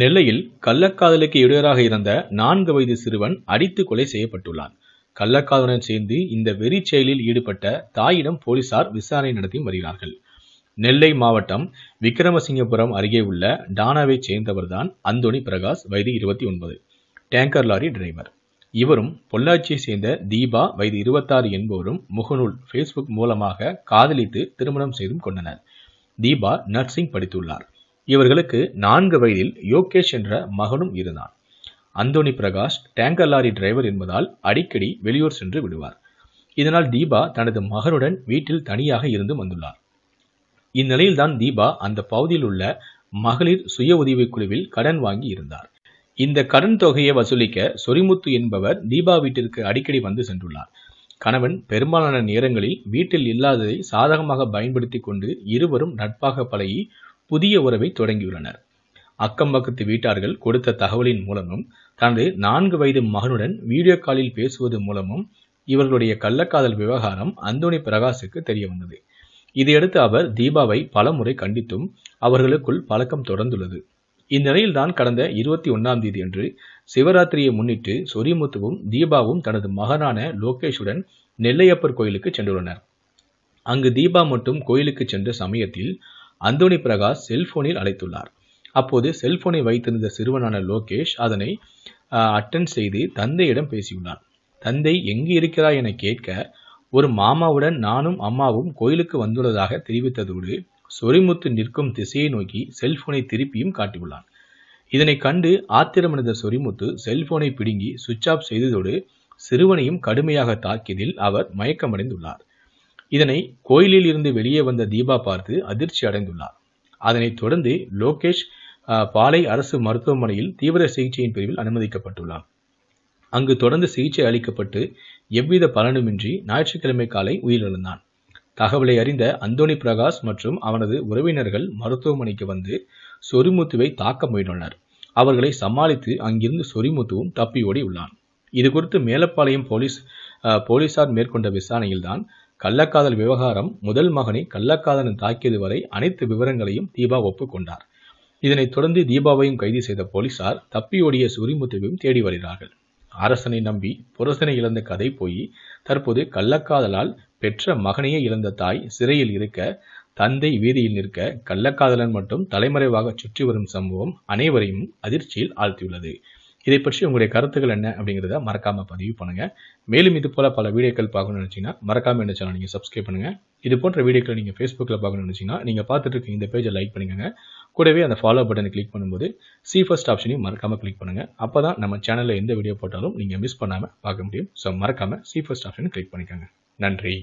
நெல்லையில் கள்ளக்காதலுக்கு இடையராக இருந்த நான்கு வயது சிறுவன் அடித்து கொலை செய்யப்பட்டுள்ளார் கள்ளக்காதலுடன் சேர்ந்து இந்த வெறி செயலில் ஈடுபட்ட தாயிடம் போலீசார் விசாரணை நடத்தி வருகிறார்கள் நெல்லை மாவட்டம் விக்ரமசிங்கபுரம் அருகே உள்ள டானாவைச் சேர்ந்தவர்தான் அந்தோணி பிரகாஷ் வயது இருபத்தி ஒன்பது டேங்கர் லாரி டிரைவர் இவரும் பொள்ளாச்சியை சேர்ந்த தீபா வயது இருபத்தாறு என்பவரும் முகநூல் ஃபேஸ்புக் மூலமாக காதலித்து திருமணம் செய்தும் கொண்டனர் தீபா நர்சிங் படித்துள்ளார் இவர்களுக்கு நான்கு வயதில் யோகேஷ் என்ற மகனும் இருந்தான் Anthony Prakash tanker lorry driver என்பதால் அடிக்கடி வெளியூர் சென்று விடுவார் இதனால் தீபா தனது மகனுடன் வீட்டில் தனியாக இருந்து வந்துள்ளார் இந்நிலையில்தான் தீபா அந்த பகுதியில் உள்ள மகளிர் சுய உதவிக் குழுவில் கடன் வாங்கி இருந்தார் இந்த கடன் தொகையை வசூலிக்க சொரிமுத்து என்பவர் தீபா வீட்டிற்கு அடிக்கடி வந்து சென்றுள்ளார் கணவன் பெரும்பாலான நேரங்களில் வீட்டில் இல்லாததை சாதகமாக பயன்படுத்தி கொண்டு இருவரும் நட்பாக பழகி புதிய உறவை தொடங்கியுள்ளனர் அக்கம் பக்கத்து வீட்டார்கள் கொடுத்த தகவலின் மூலமும் தனது நான்கு வயது மகனுடன் வீடியோ காலில் பேசுவது மூலமும் இவர்களுடைய கள்ளக்காதல் விவகாரம் அந்தோணி பிரகாஷுக்கு தெரிய வந்தது இதையடுத்து அவர் தீபாவை பலமுறை கண்டித்தும் அவர்களுக்குள் பழக்கம் தொடர்ந்துள்ளது இந்நிலையில்தான் கடந்த இருபத்தி ஒன்றாம் தேதி அன்று சிவராத்திரியை முன்னிட்டு சொரிமுத்துவும் தீபாவும் தனது மகனான லோகேஷுடன் நெல்லையப்பர் கோயிலுக்கு சென்றுள்ளனர் அங்கு தீபா மட்டும் கோயிலுக்கு சென்ற சமயத்தில் அந்தோனி பிரகாஷ் செல்போனில் அழைத்துள்ளார் அப்போது செல்போனை வைத்திருந்த சிறுவனான லோகேஷ் அதனை அட்டன் செய்து தந்தையிடம் பேசியுள்ளார் தந்தை எங்கு இருக்கிறாய் என கேட்க ஒரு மாமாவுடன் நானும் அம்மாவும் கோயிலுக்கு வந்துள்ளதாக தெரிவித்ததோடு சொரிமுத்து நிற்கும் திசையை நோக்கி செல்போனை திருப்பியும் காட்டியுள்ளான் இதனை கண்டு ஆத்திரமடைந்த சொரிமுத்து செல்போனை பிடுங்கி சுவிட்ச் ஆஃப் செய்ததோடு சிறுவனையும் கடுமையாக தாக்கியதில் அவர் மயக்கமடைந்துள்ளார் இதனை கோயிலில் இருந்து வெளியே வந்த தீபா பார்த்து அதிர்ச்சி அடைந்துள்ளார் அதனைத் தொடர்ந்து லோகேஷ் பாலை அரசு மருத்துவமனையில் தீவிர சிகிச்சையின் பிரிவில் அனுமதிக்கப்பட்டுள்ளார் அங்கு தொடர்ந்து சிகிச்சை அளிக்கப்பட்டு எவ்வித பலனுமின்றி ஞாயிற்றுக்கிழமை காலை உயிரிழந்தான் தகவலை அறிந்த அந்தோனி பிரகாஷ் மற்றும் அவனது உறவினர்கள் மருத்துவமனைக்கு வந்து சொரிமுத்துவை தாக்க முயன்றனர் அவர்களை சமாளித்து அங்கிருந்து சொரிமுத்துவும் தப்பி ஓடி உள்ளான் இது குறித்து மேலப்பாளையம் போலீஸ் போலீசார் மேற்கொண்ட விசாரணையில்தான் கள்ளக்காதல் விவகாரம் முதல் மகனை கள்ளக்காதலன் தாக்கியது வரை அனைத்து விவரங்களையும் தீபா ஒப்புக்கொண்டார் இதனைத் தொடர்ந்து தீபாவையும் கைது செய்த போலீசார் தப்பியோடிய சுரிமுத்துவையும் தேடி வருகிறார்கள் அரசனை நம்பி புரசனை இழந்த கதை போய் தற்போது கள்ளக்காதலால் பெற்ற மகனையே இழந்த தாய் சிறையில் இருக்க தந்தை வீதியில் நிற்க கள்ளக்காதலன் மட்டும் தலைமறைவாக சுற்றி வரும் சம்பவம் அனைவரையும் அதிர்ச்சியில் ஆழ்த்தியுள்ளது இதை பற்றி உங்களுடைய கருத்துக்கள் என்ன அப்படிங்கிறத மறக்காமல் பதிவு பண்ணுங்கள் மேலும் இது போல் பல வீடியோக்கள் பார்க்கணும்னு நினச்சிங்கன்னா மறக்காமல் இந்த சேனல் நீங்கள் சப்ஸ்கிரைப் பண்ணுங்கள் இது போன்ற வீடியோக்களை நீங்கள் ஃபேஸ்புக்கில் பார்க்கணும்னு நினச்சிங்கன்னா நீங்கள் பார்த்துட்டு இருக்க இந்த பேஜை லைக் பண்ணிக்கோங்க கூடவே அந்த ஃபாலோ பட்டனை கிளிக் பண்ணும்போது சி ஃபஸ்ட் ஆப்ஷனையும் மறக்காமல் கிளிக் பண்ணுங்கள் அப்போ தான் நம்ம சேனலில் எந்த வீடியோ போட்டாலும் நீங்கள் மிஸ் பண்ணாமல் பார்க்க முடியும் ஸோ மறக்காமல் சி ஃபஸ்ட் ஆப்ஷனை கிளிக் பண்ணிக்கோங்க நன்றி